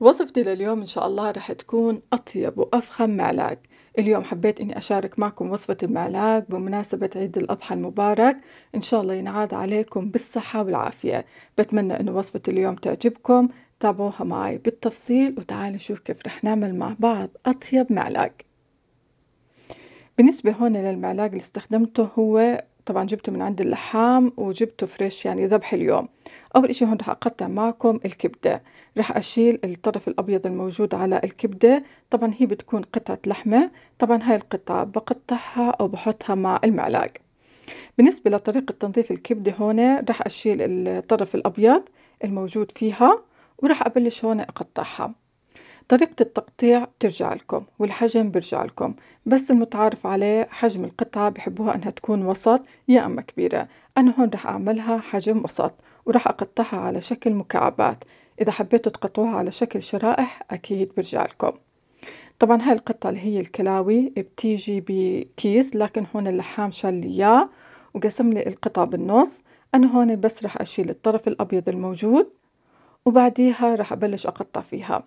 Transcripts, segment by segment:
وصفتي لليوم إن شاء الله رح تكون أطيب وأفخم معلاق اليوم حبيت إني أشارك معكم وصفة المعلاق بمناسبة عيد الأضحى المبارك إن شاء الله ينعاد عليكم بالصحة والعافية بتمنى أن وصفة اليوم تعجبكم تابعوها معي بالتفصيل وتعالوا نشوف كيف رح نعمل مع بعض أطيب معلاق بالنسبة هون للمعلاق اللي استخدمته هو طبعا جبته من عند اللحام وجبته فريش يعني ذبح اليوم أول إشي هون راح أقطع معكم الكبدة راح أشيل الطرف الأبيض الموجود على الكبدة طبعا هي بتكون قطعة لحمة طبعا هاي القطعة بقطعها أو بحطها مع المعلاق بالنسبة لطريقة تنظيف الكبدة هون راح أشيل الطرف الأبيض الموجود فيها وراح أبلش هون أقطعها طريقة التقطيع بترجع لكم والحجم برجع لكم بس المتعارف عليه حجم القطعة بحبوها إنها تكون وسط يا أما كبيرة أنا هون رح أعملها حجم وسط وراح أقطعها على شكل مكعبات إذا حبيتوا تقطعوها على شكل شرائح أكيد برجع لكم طبعا هاي القطعة اللي هي الكلاوي بتيجي بكيس لكن هون اللحام شال لي إياه وقسم لي القطعة بالنص أنا هون بس رح أشيل الطرف الأبيض الموجود وبعديها رح أبلش أقطع فيها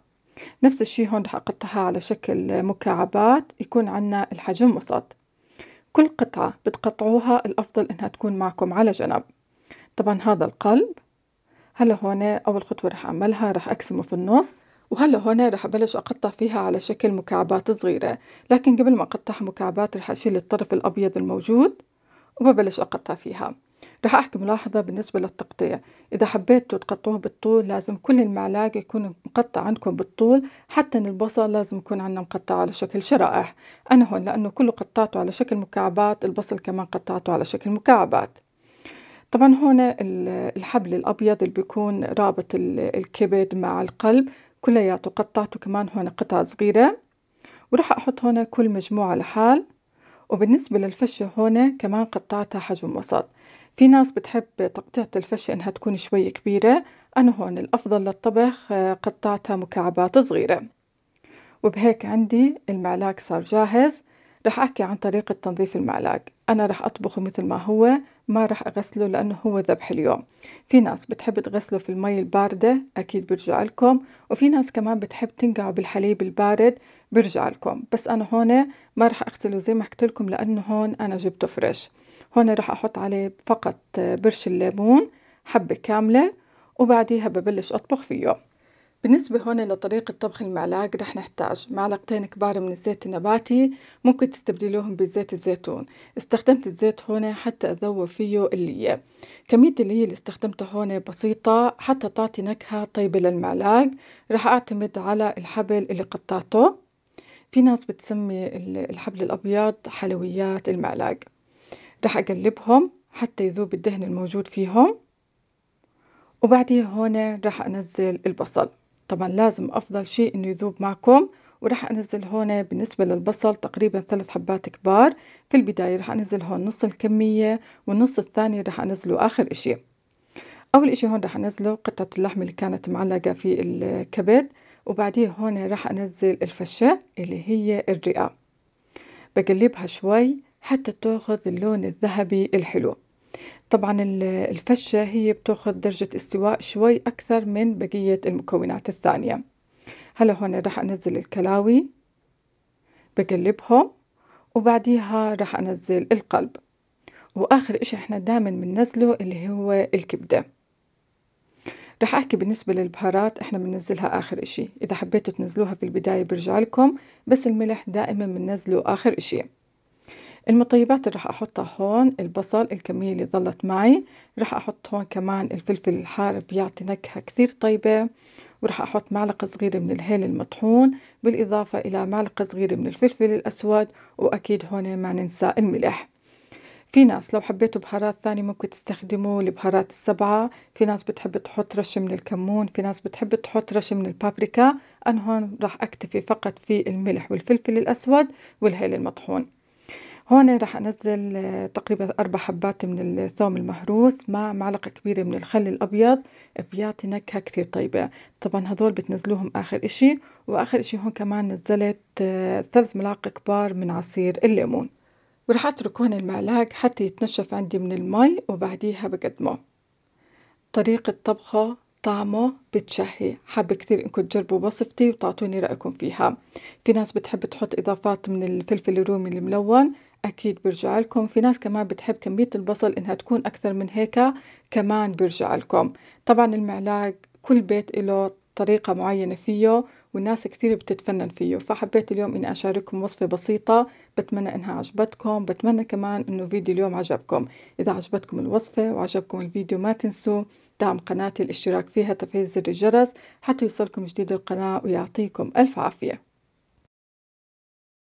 نفس الشي هون راح أقطعها على شكل مكعبات يكون عنا الحجم وسط، كل قطعة بتقطعوها الأفضل إنها تكون معكم على جنب، طبعا هذا القلب هلا هوني أول خطوة راح أعملها راح أقسمه في النص وهلا هوني راح أبلش أقطع فيها على شكل مكعبات صغيرة، لكن قبل ما أقطعها مكعبات راح أشيل الطرف الأبيض الموجود وببلش أقطع فيها. رح أحكي ملاحظة بالنسبة للتقطيع إذا حبيتوا تقطعوه بالطول لازم كل المعلاق يكون مقطع عندكم بالطول حتى البصل لازم يكون عنا مقطع على شكل شرائح أنا هون لأنه كله قطعته على شكل مكعبات البصل كمان قطعته على شكل مكعبات طبعا هون الحبل الأبيض اللي بيكون رابط الكبد مع القلب كلياته قطعته كمان هون قطع صغيرة وراح أحط هون كل مجموعة لحال وبالنسبة للفشة هون كمان قطعتها حجم وسط في ناس بتحب تقطيعة الفش إنها تكون شوي كبيرة، أنا هون الأفضل للطبخ آه، قطعتها مكعبات صغيرة، وبهيك عندي المعلاق صار جاهز. رح أحكي عن طريقة تنظيف المعلاق أنا رح أطبخه مثل ما هو ما رح أغسله لأنه هو ذبح اليوم في ناس بتحب تغسله في المي الباردة أكيد برجع لكم وفي ناس كمان بتحب تنقعه بالحليب البارد برجع لكم بس أنا هون ما رح أغسله زي ما حكيت لكم لأنه هون أنا جبته فريش هون رح أحط عليه فقط برش الليمون حبة كاملة وبعديها ببلش أطبخ فيه بالنسبة هون لطريقة طبخ المعلاق رح نحتاج معلقتين كبار من الزيت النباتي ممكن تستبدلوهم بزيت الزيتون استخدمت الزيت هون حتى أذوب فيه اللي كمية اللية اللي استخدمتها هون بسيطة حتى تعطي نكهة طيبة للمعلاق رح أعتمد على الحبل اللي قطعته في ناس بتسمي الحبل الأبيض حلويات المعلاق رح أقلبهم حتى يذوب الدهن الموجود فيهم وبعديها هون رح أنزل البصل طبعا لازم أفضل شيء إنه يذوب معكم وراح أنزل هون بالنسبة للبصل تقريبا ثلاث حبات كبار في البداية راح أنزل هون نص الكمية والنص الثاني راح أنزله آخر إشي أول إشي هون راح أنزله قطعة اللحم اللي كانت معلقة في الكبد وبعديه هون راح أنزل الفشة اللي هي الرئة بقلبها شوي حتى تاخذ اللون الذهبي الحلو طبعا الفشة هي بتاخد درجة استواء شوي أكثر من بقية المكونات الثانية هلا هون رح أنزل الكلاوي بقلبهم وبعديها رح أنزل القلب وآخر إشي إحنا دايما بننزله اللي هو الكبدة رح أحكي بالنسبة للبهارات إحنا بننزلها آخر إشي إذا حبيتوا تنزلوها في البداية برجعلكم بس الملح دائما بننزله آخر إشي المطيبات اللي رح احطها هون البصل الكمية اللي ظلت معي رح احط هون كمان الفلفل الحار بيعطي نكهة كثير طيبة ورح احط معلقة صغيرة من الهيل المطحون بالاضافة الى معلقة صغيرة من الفلفل الاسود واكيد هون ما ننسى الملح في ناس لو حبيتوا بهارات ثانية ممكن تستخدموا البهارات السبعة في ناس بتحب تحط رشة من الكمون في ناس بتحب تحط رشة من البابريكا أنا هون راح أكتفي فقط في الملح والفلفل الأسود والهيل المطحون هون رح انزل آه، تقريبا اربع حبات من الثوم المهروس مع معلقة كبيرة من الخل الابيض بيعطي نكهة كثير طيبة طبعا هذول بتنزلوهم اخر اشي واخر اشي هون كمان نزلت آه، ثلاث ملاعق كبار من عصير الليمون ورح اترك هون المعلاق حتى يتنشف عندي من المي وبعديها بقدمه طريقة طبخه طعمه بتشهي حابة كثير انكم تجربوا وصفتي وتعطوني رأيكم فيها في ناس بتحب تحط اضافات من الفلفل الرومي الملون أكيد برجع لكم في ناس كمان بتحب كمية البصل إنها تكون أكثر من هيك كمان برجع لكم طبعا المعلاق كل بيت له طريقة معينة فيه والناس كثير بتتفنن فيه فحبيت اليوم إني أشارككم وصفة بسيطة بتمنى إنها عجبتكم بتمنى كمان إنه فيديو اليوم عجبكم إذا عجبتكم الوصفة وعجبكم الفيديو ما تنسوا دعم قناتي الاشتراك فيها تفعيل زر الجرس حتى يوصلكم جديد القناة ويعطيكم ألف عافية